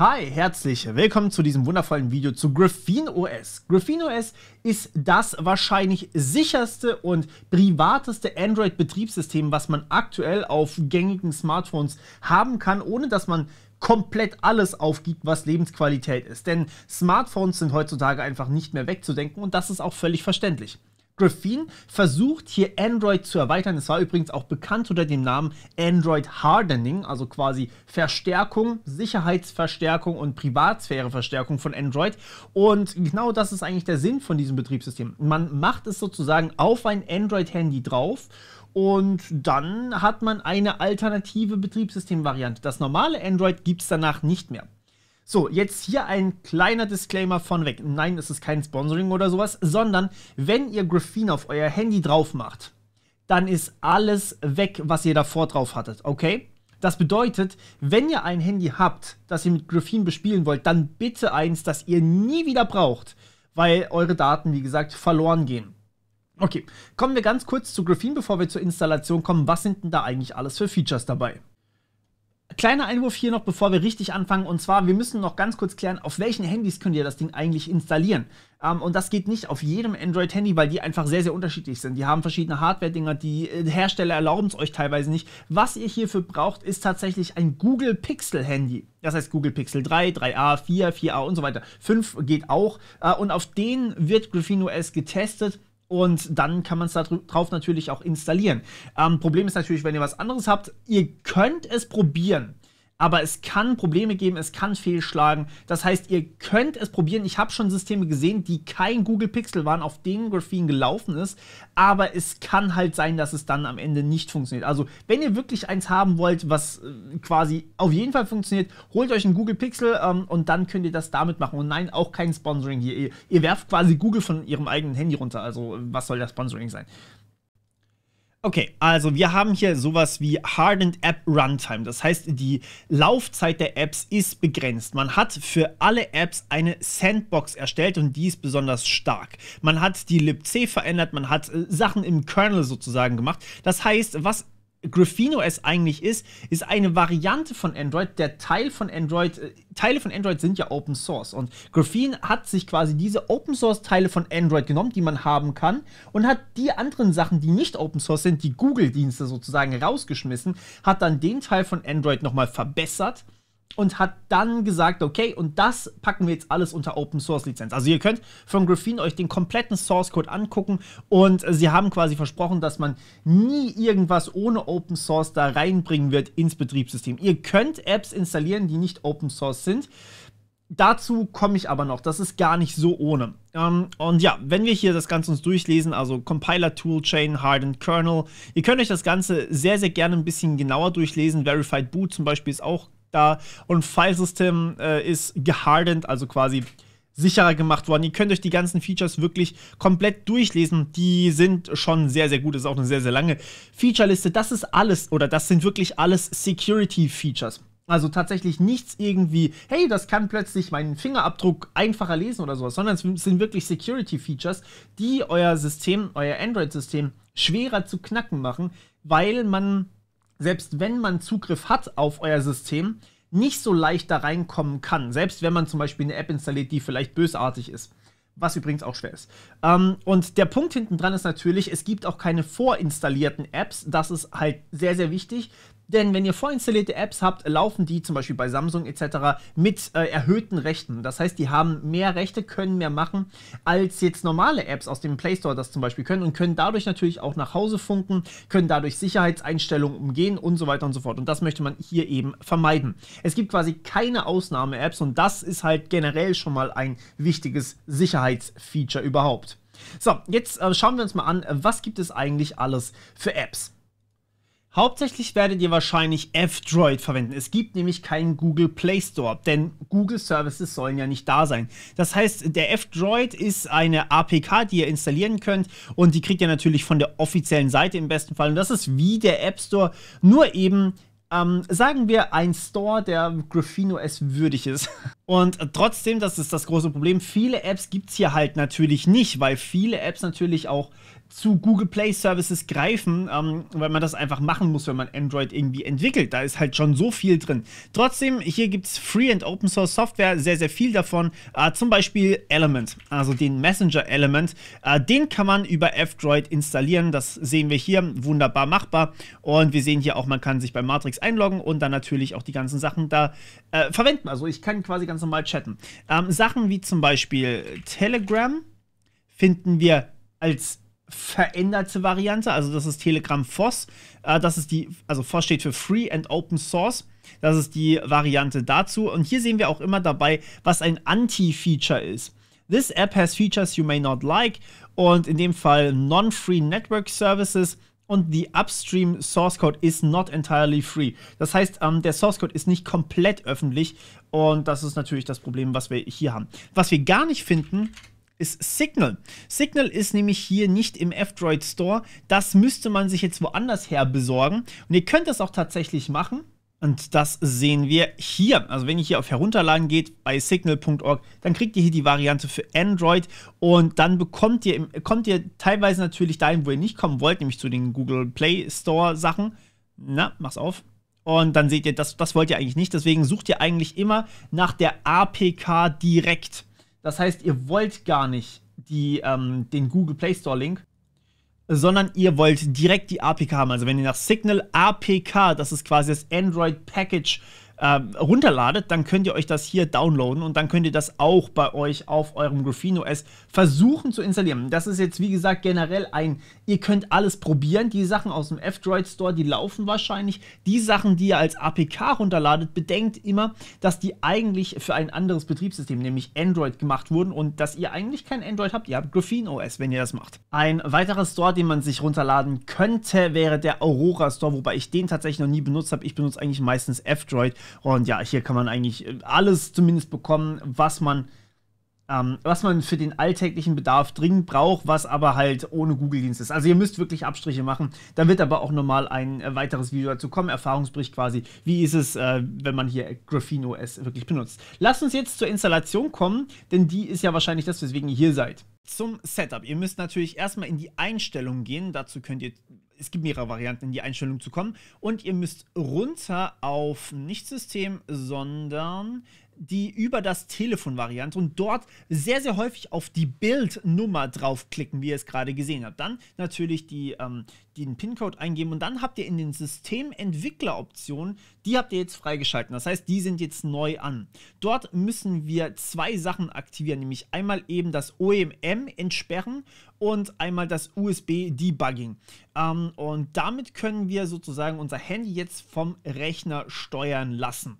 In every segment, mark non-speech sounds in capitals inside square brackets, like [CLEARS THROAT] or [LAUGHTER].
Hi, herzlich willkommen zu diesem wundervollen Video zu Graphene OS. Graphene OS ist das wahrscheinlich sicherste und privateste Android-Betriebssystem, was man aktuell auf gängigen Smartphones haben kann, ohne dass man komplett alles aufgibt, was Lebensqualität ist. Denn Smartphones sind heutzutage einfach nicht mehr wegzudenken und das ist auch völlig verständlich. Graphene versucht hier Android zu erweitern. Es war übrigens auch bekannt unter dem Namen Android Hardening, also quasi Verstärkung, Sicherheitsverstärkung und Privatsphäreverstärkung von Android. Und genau das ist eigentlich der Sinn von diesem Betriebssystem. Man macht es sozusagen auf ein Android-Handy drauf. Und dann hat man eine alternative Betriebssystemvariante. Das normale Android gibt es danach nicht mehr. So, jetzt hier ein kleiner Disclaimer von weg. Nein, es ist kein Sponsoring oder sowas, sondern wenn ihr Graphene auf euer Handy drauf macht, dann ist alles weg, was ihr davor drauf hattet, okay? Das bedeutet, wenn ihr ein Handy habt, das ihr mit Graphene bespielen wollt, dann bitte eins, das ihr nie wieder braucht, weil eure Daten, wie gesagt, verloren gehen. Okay, kommen wir ganz kurz zu Graphene, bevor wir zur Installation kommen. Was sind denn da eigentlich alles für Features dabei? Kleiner Einwurf hier noch, bevor wir richtig anfangen. Und zwar, wir müssen noch ganz kurz klären, auf welchen Handys könnt ihr das Ding eigentlich installieren? Ähm, und das geht nicht auf jedem Android-Handy, weil die einfach sehr, sehr unterschiedlich sind. Die haben verschiedene Hardware-Dinger, die äh, Hersteller erlauben es euch teilweise nicht. Was ihr hierfür braucht, ist tatsächlich ein Google Pixel-Handy. Das heißt Google Pixel 3, 3a, 4, 4a und so weiter. 5 geht auch. Äh, und auf denen wird Graphene OS getestet und dann kann man es darauf natürlich auch installieren. Ähm, Problem ist natürlich, wenn ihr was anderes habt, ihr könnt es probieren aber es kann Probleme geben, es kann fehlschlagen. Das heißt, ihr könnt es probieren. Ich habe schon Systeme gesehen, die kein Google Pixel waren, auf denen Graphene gelaufen ist, aber es kann halt sein, dass es dann am Ende nicht funktioniert. Also, wenn ihr wirklich eins haben wollt, was äh, quasi auf jeden Fall funktioniert, holt euch ein Google Pixel ähm, und dann könnt ihr das damit machen. Und nein, auch kein Sponsoring hier. Ihr, ihr werft quasi Google von ihrem eigenen Handy runter. Also, was soll das Sponsoring sein? Okay, also wir haben hier sowas wie Hardened App Runtime. Das heißt, die Laufzeit der Apps ist begrenzt. Man hat für alle Apps eine Sandbox erstellt und die ist besonders stark. Man hat die libc verändert, man hat äh, Sachen im Kernel sozusagen gemacht. Das heißt, was Graphene OS eigentlich ist, ist eine Variante von Android, der Teil von Android, äh, Teile von Android sind ja Open Source und Graphene hat sich quasi diese Open Source Teile von Android genommen, die man haben kann und hat die anderen Sachen, die nicht Open Source sind, die Google Dienste sozusagen rausgeschmissen, hat dann den Teil von Android nochmal verbessert und hat dann gesagt, okay, und das packen wir jetzt alles unter Open Source Lizenz. Also ihr könnt von Graphene euch den kompletten Source Code angucken und sie haben quasi versprochen, dass man nie irgendwas ohne Open Source da reinbringen wird ins Betriebssystem. Ihr könnt Apps installieren, die nicht Open Source sind. Dazu komme ich aber noch, das ist gar nicht so ohne. Ähm, und ja, wenn wir hier das Ganze uns durchlesen, also Compiler Toolchain, Hardened Kernel, ihr könnt euch das Ganze sehr, sehr gerne ein bisschen genauer durchlesen. Verified Boot zum Beispiel ist auch da und File System äh, ist gehardened, also quasi sicherer gemacht worden. Ihr könnt euch die ganzen Features wirklich komplett durchlesen. Die sind schon sehr, sehr gut. Das ist auch eine sehr, sehr lange Feature-Liste. Das ist alles oder das sind wirklich alles Security Features. Also tatsächlich nichts irgendwie, hey, das kann plötzlich meinen Fingerabdruck einfacher lesen oder sowas, sondern es sind wirklich Security-Features, die euer System, euer Android-System schwerer zu knacken machen, weil man selbst wenn man Zugriff hat auf euer System, nicht so leicht da reinkommen kann. Selbst wenn man zum Beispiel eine App installiert, die vielleicht bösartig ist. Was übrigens auch schwer ist. Ähm, und der Punkt hinten dran ist natürlich, es gibt auch keine vorinstallierten Apps. Das ist halt sehr, sehr wichtig. Denn wenn ihr vorinstallierte Apps habt, laufen die zum Beispiel bei Samsung etc. mit äh, erhöhten Rechten. Das heißt, die haben mehr Rechte, können mehr machen, als jetzt normale Apps aus dem Play Store das zum Beispiel können und können dadurch natürlich auch nach Hause funken, können dadurch Sicherheitseinstellungen umgehen und so weiter und so fort. Und das möchte man hier eben vermeiden. Es gibt quasi keine Ausnahme-Apps und das ist halt generell schon mal ein wichtiges Sicherheitsfeature überhaupt. So, jetzt äh, schauen wir uns mal an, was gibt es eigentlich alles für Apps. Hauptsächlich werdet ihr wahrscheinlich F-Droid verwenden. Es gibt nämlich keinen Google Play Store, denn Google Services sollen ja nicht da sein. Das heißt, der F-Droid ist eine APK, die ihr installieren könnt und die kriegt ihr natürlich von der offiziellen Seite im besten Fall. Und das ist wie der App Store, nur eben ähm, sagen wir, ein Store, der Graphene OS würdig ist. [LAUGHS] Und trotzdem, das ist das große Problem, viele Apps gibt es hier halt natürlich nicht, weil viele Apps natürlich auch zu Google Play Services greifen, ähm, weil man das einfach machen muss, wenn man Android irgendwie entwickelt. Da ist halt schon so viel drin. Trotzdem, hier gibt es Free und Open Source Software, sehr, sehr viel davon. Äh, zum Beispiel Element, also den Messenger Element. Äh, den kann man über F-Droid installieren. Das sehen wir hier wunderbar machbar. Und wir sehen hier auch, man kann sich bei Matrix einloggen und dann natürlich auch die ganzen Sachen da äh, verwenden. Also ich kann quasi ganz normal chatten. Ähm, Sachen wie zum Beispiel Telegram finden wir als veränderte Variante. Also das ist Telegram FOSS. Äh, das ist die, also FOSS steht für Free and Open Source. Das ist die Variante dazu. Und hier sehen wir auch immer dabei, was ein Anti-Feature ist. This app has features you may not like und in dem Fall non-free network services und the upstream source code is not entirely free. Das heißt, ähm, der source code ist nicht komplett öffentlich und das ist natürlich das Problem, was wir hier haben. Was wir gar nicht finden, ist Signal. Signal ist nämlich hier nicht im F-Droid Store. Das müsste man sich jetzt woanders her besorgen. Und ihr könnt das auch tatsächlich machen. Und das sehen wir hier. Also wenn ihr hier auf Herunterladen geht bei signal.org, dann kriegt ihr hier die Variante für Android und dann bekommt ihr, kommt ihr teilweise natürlich dahin, wo ihr nicht kommen wollt, nämlich zu den Google Play Store Sachen. Na, mach's auf. Und dann seht ihr, das, das wollt ihr eigentlich nicht. Deswegen sucht ihr eigentlich immer nach der APK direkt. Das heißt, ihr wollt gar nicht die, ähm, den Google Play Store Link, sondern ihr wollt direkt die APK haben. Also wenn ihr nach Signal APK, das ist quasi das Android Package äh, runterladet, dann könnt ihr euch das hier downloaden und dann könnt ihr das auch bei euch auf eurem Graphene OS versuchen zu installieren. Das ist jetzt, wie gesagt, generell ein, ihr könnt alles probieren. Die Sachen aus dem F-Droid Store, die laufen wahrscheinlich. Die Sachen, die ihr als APK runterladet, bedenkt immer, dass die eigentlich für ein anderes Betriebssystem, nämlich Android, gemacht wurden und dass ihr eigentlich kein Android habt. Ihr habt Graphene OS, wenn ihr das macht. Ein weiterer Store, den man sich runterladen könnte, wäre der Aurora Store, wobei ich den tatsächlich noch nie benutzt habe. Ich benutze eigentlich meistens F-Droid und ja, hier kann man eigentlich äh, alles zumindest bekommen, was man, ähm, was man für den alltäglichen Bedarf dringend braucht, was aber halt ohne Google-Dienst ist. Also ihr müsst wirklich Abstriche machen. Da wird aber auch nochmal ein äh, weiteres Video dazu kommen, Erfahrungsbericht quasi. Wie ist es, äh, wenn man hier Graphene OS wirklich benutzt? Lasst uns jetzt zur Installation kommen, denn die ist ja wahrscheinlich das, weswegen ihr hier seid. Zum Setup. Ihr müsst natürlich erstmal in die Einstellungen gehen. Dazu könnt ihr, es gibt mehrere Varianten, in die Einstellungen zu kommen. Und ihr müsst runter auf nicht System, sondern die über das Telefon-Variante und dort sehr, sehr häufig auf die Bildnummer draufklicken, wie ihr es gerade gesehen habt. Dann natürlich die, ähm, den PIN-Code eingeben und dann habt ihr in den Systementwickler-Optionen, die habt ihr jetzt freigeschalten. Das heißt, die sind jetzt neu an. Dort müssen wir zwei Sachen aktivieren, nämlich einmal eben das OMM entsperren und einmal das USB-Debugging. Ähm, und damit können wir sozusagen unser Handy jetzt vom Rechner steuern lassen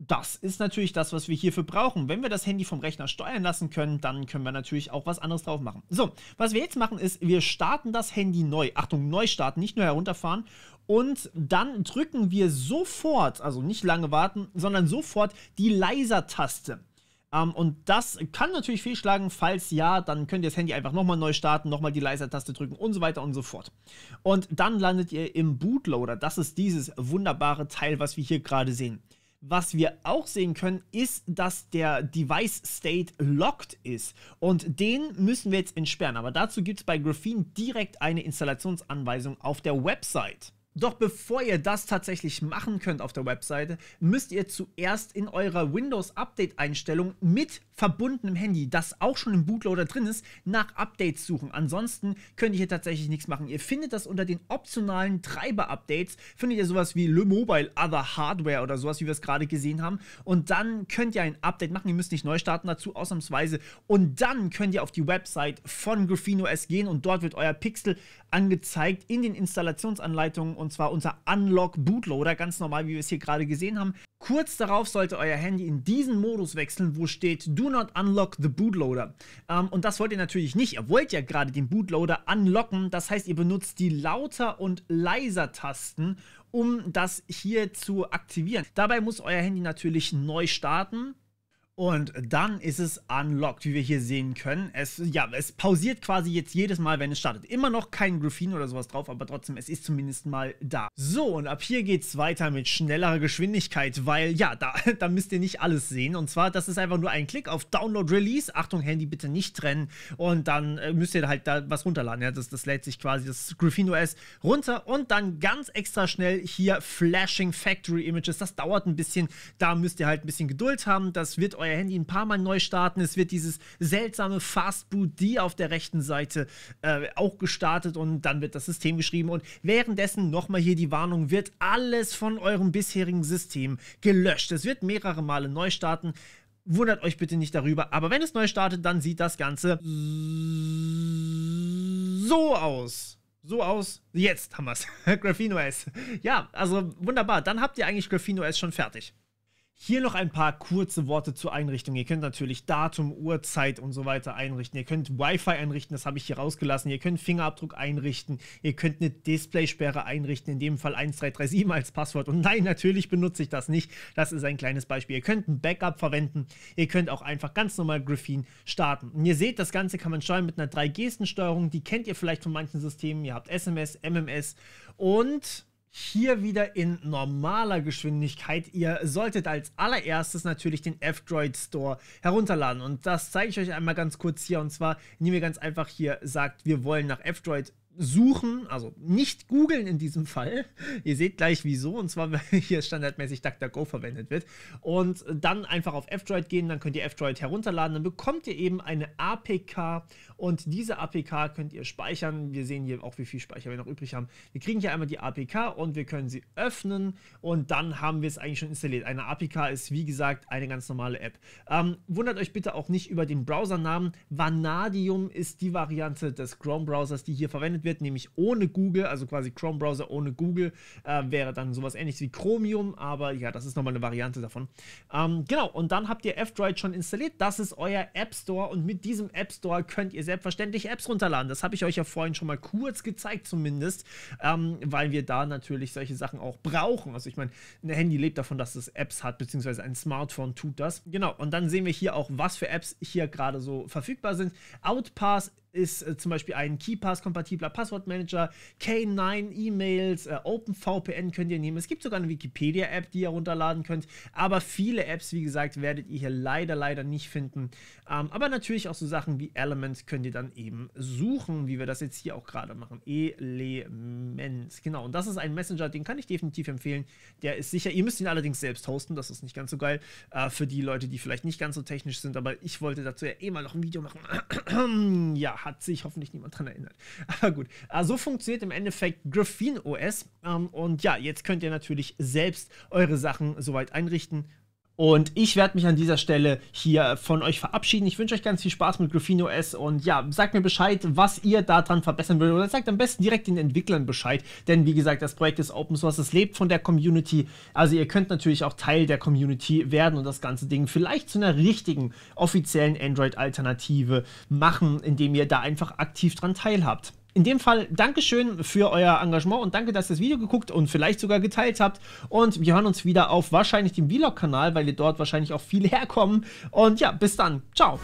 das ist natürlich das, was wir hierfür brauchen. Wenn wir das Handy vom Rechner steuern lassen können, dann können wir natürlich auch was anderes drauf machen. So, was wir jetzt machen ist, wir starten das Handy neu. Achtung, neu starten, nicht nur herunterfahren. Und dann drücken wir sofort, also nicht lange warten, sondern sofort die Leiser-Taste. Um, ähm, und das kann natürlich fehlschlagen. Falls ja, dann könnt ihr das Handy einfach nochmal neu starten, nochmal die Leiser-Taste drücken und so weiter und so fort. Und dann landet ihr im Bootloader. Das ist dieses wunderbare Teil, was wir hier gerade sehen. Was wir auch sehen können, ist, dass der Device State locked ist. Und den müssen wir jetzt entsperren. Aber dazu gibt es bei Graphene direkt eine Installationsanweisung auf der Website. Doch bevor ihr das tatsächlich machen könnt auf der Webseite, müsst ihr zuerst in eurer Windows Update Einstellung mit verbundenem Handy, das auch schon im Bootloader drin ist, nach Updates suchen. Ansonsten könnt ihr hier tatsächlich nichts machen. Ihr findet das unter den optionalen Treiber-Updates, findet ihr sowas wie Le Mobile Other Hardware oder sowas, wie wir es gerade gesehen haben. Und dann könnt ihr ein Update machen. Ihr müsst nicht neu starten dazu, ausnahmsweise. Und dann könnt ihr auf die Website von Graphene OS gehen und dort wird euer Pixel angezeigt in den Installationsanleitungen und zwar unter Unlock Bootloader, ganz normal, wie wir es hier gerade gesehen haben. Kurz darauf sollte euer Handy in diesen Modus wechseln, wo steht Do not unlock the Bootloader. Ähm, und das wollt ihr natürlich nicht. Ihr wollt ja gerade den Bootloader unlocken. Das heißt, ihr benutzt die Lauter- und Leiser-Tasten, um das hier zu aktivieren. Dabei muss euer Handy natürlich neu starten. Und dann ist es unlocked, wie wir hier sehen können. Es, ja, es pausiert quasi jetzt jedes Mal, wenn es startet. Immer noch kein Graphene oder sowas drauf, aber trotzdem, es ist zumindest mal da. So, und ab hier geht es weiter mit schnellerer Geschwindigkeit, weil, ja, da, [LAUGHS] da müsst ihr nicht alles sehen. Und zwar, das ist einfach nur ein Klick auf Download Release. Achtung, Handy bitte nicht trennen. Und dann äh, müsst ihr halt da was runterladen. Ja, das, das lädt sich quasi das Graphene OS runter. Und dann ganz extra schnell hier Flashing Factory Images. Das dauert ein bisschen. Da müsst ihr halt ein bisschen Geduld haben. Das wird euer euer Handy ein paar Mal neu starten. Es wird dieses seltsame Fastboot D auf der rechten Seite äh, auch gestartet und dann wird das System geschrieben. Und währenddessen nochmal hier die Warnung, wird alles von eurem bisherigen System gelöscht. Es wird mehrere Male neu starten. Wundert euch bitte nicht darüber, aber wenn es neu startet, dann sieht das Ganze so aus so aus. Jetzt haben wir es. [LAUGHS] Graphene OS. Ja, also wunderbar. Dann habt ihr eigentlich Graphene OS schon fertig. Hier noch ein paar kurze Worte zur Einrichtung. Ihr könnt natürlich Datum, Uhrzeit und so weiter einrichten. Ihr könnt Wi-Fi einrichten, das habe ich hier rausgelassen. Ihr könnt Fingerabdruck einrichten. Ihr könnt eine Displaysperre einrichten, in dem Fall 1337 als Passwort. Und nein, natürlich benutze ich das nicht. Das ist ein kleines Beispiel. Ihr könnt ein Backup verwenden. Ihr könnt auch einfach ganz normal Graphene starten. Und ihr seht, das Ganze kann man steuern mit einer 3-Gesten-Steuerung. Die kennt ihr vielleicht von manchen Systemen. Ihr habt SMS, MMS und hier wieder in normaler Geschwindigkeit. Ihr solltet als allererstes natürlich den F-Droid Store herunterladen und das zeige ich euch einmal ganz kurz hier und zwar, indem ihr ganz einfach hier sagt, wir wollen nach F-Droid suchen, also nicht googeln in diesem Fall. [LAUGHS] Ihr seht gleich wieso, und zwar, [LAUGHS] weil hier standardmäßig DuckDuckGo verwendet wird. Und dann einfach auf F-Droid gehen, dann könnt ihr F-Droid herunterladen, dann bekommt ihr eben eine APK und diese APK könnt ihr speichern. Wir sehen hier auch, wie viel Speicher wir noch übrig haben. Wir kriegen hier einmal die APK und wir können sie öffnen und dann haben wir es eigentlich schon installiert. Eine APK ist, wie gesagt, eine ganz normale App. Ähm, wundert euch bitte auch nicht über den Browsernamen. Vanadium ist die Variante des Chrome-Browsers, die hier verwendet verwendet wird, nämlich ohne Google, also quasi Chrome-Browser ohne Google, äh, wäre dann sowas ähnliches wie Chromium, aber ja, das ist nochmal eine Variante davon. Ähm, genau, und dann habt ihr F-Droid schon installiert, das ist euer App Store und mit diesem App Store könnt ihr selbstverständlich Apps runterladen. Das habe ich euch ja vorhin schon mal kurz gezeigt zumindest, ähm, weil wir da natürlich solche Sachen auch brauchen. Also ich meine, ein Handy lebt davon, dass es Apps hat, beziehungsweise ein Smartphone tut das. Genau, und dann sehen wir hier auch, was für Apps hier gerade so verfügbar sind. Outpass ist äh, zum Beispiel ein KeyPass-kompatibler Passwortmanager, K9 E-Mails, äh, OpenVPN könnt ihr nehmen. Es gibt sogar eine Wikipedia-App, die ihr runterladen könnt. Aber viele Apps, wie gesagt, werdet ihr hier leider, leider nicht finden. Ähm, aber natürlich auch so Sachen wie Element könnt ihr dann eben suchen, wie wir das jetzt hier auch gerade machen. Element. Genau. Und das ist ein Messenger, den kann ich definitiv empfehlen. Der ist sicher. Ihr müsst ihn allerdings selbst hosten. Das ist nicht ganz so geil. Äh, für die Leute, die vielleicht nicht ganz so technisch sind. Aber ich wollte dazu ja eh mal noch ein Video machen. [CLEARS THROAT] ja hat sich hoffentlich niemand dran erinnert. [LAUGHS] Aber gut, äh, so funktioniert im Endeffekt Graphene OS. Ähm, und ja, jetzt könnt ihr natürlich selbst eure Sachen soweit einrichten und ich werde mich an dieser Stelle hier äh, von euch verabschieden. Ich wünsche euch ganz viel Spaß mit Graphene OS und ja, sagt mir Bescheid, was ihr daran verbessern würdet. Oder sagt am besten direkt den Entwicklern Bescheid. Denn wie gesagt, das Projekt ist Open Source, es lebt von der Community. Also ihr könnt natürlich auch Teil der Community werden und das ganze Ding vielleicht zu einer richtigen offiziellen Android-Alternative machen, indem ihr da einfach aktiv dran teilhabt in dem Fall Dankeschön für euer Engagement und danke, dass ihr das Video geguckt und vielleicht sogar geteilt habt. Und wir hören uns wieder auf wahrscheinlich dem Vlog-Kanal, weil ihr dort wahrscheinlich auch viel herkommen. Und ja, bis dann. Ciao.